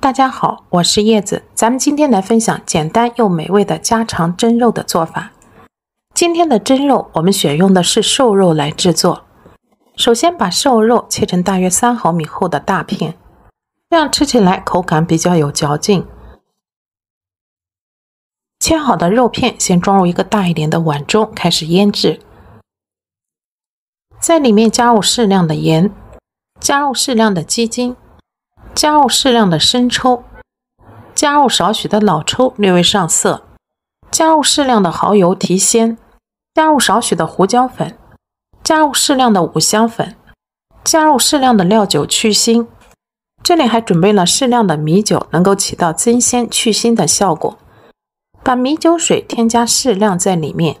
大家好，我是叶子，咱们今天来分享简单又美味的家常蒸肉的做法。今天的蒸肉，我们选用的是瘦肉来制作。首先把瘦肉切成大约三毫米厚的大片，这样吃起来口感比较有嚼劲。切好的肉片先装入一个大一点的碗中，开始腌制。在里面加入适量的盐，加入适量的鸡精。加入适量的生抽，加入少许的老抽，略微上色；加入适量的蚝油提鲜；加入少许的胡椒粉；加入适量的五香粉；加入适量的料酒去腥。这里还准备了适量的米酒，能够起到增鲜去腥的效果。把米酒水添加适量在里面，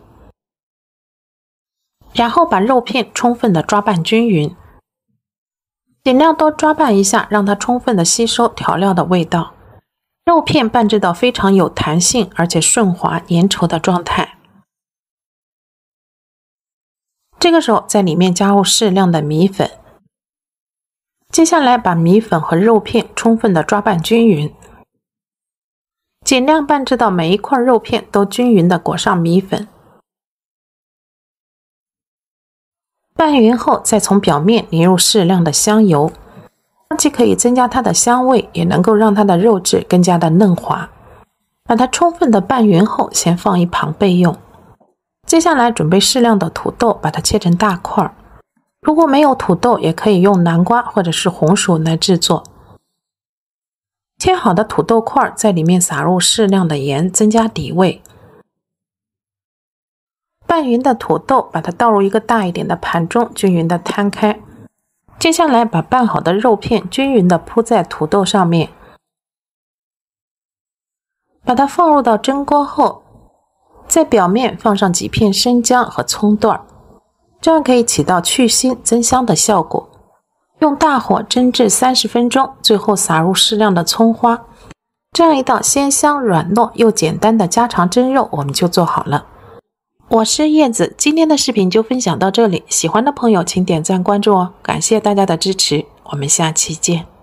然后把肉片充分的抓拌均匀。尽量多抓拌一下，让它充分的吸收调料的味道。肉片拌制到非常有弹性，而且顺滑粘稠的状态。这个时候在里面加入适量的米粉。接下来把米粉和肉片充分的抓拌均匀，尽量拌制到每一块肉片都均匀的裹上米粉。拌匀后再从表面淋入适量的香油，既可以增加它的香味，也能够让它的肉质更加的嫩滑。把它充分的拌匀后，先放一旁备用。接下来准备适量的土豆，把它切成大块儿。如果没有土豆，也可以用南瓜或者是红薯来制作。切好的土豆块在里面撒入适量的盐，增加底味。拌匀的土豆，把它倒入一个大一点的盘中，均匀的摊开。接下来，把拌好的肉片均匀的铺在土豆上面，把它放入到蒸锅后，在表面放上几片生姜和葱段，这样可以起到去腥增香的效果。用大火蒸至三十分钟，最后撒入适量的葱花。这样一道鲜香、软糯又简单的家常蒸肉，我们就做好了。我是燕子，今天的视频就分享到这里。喜欢的朋友请点赞关注哦，感谢大家的支持，我们下期见。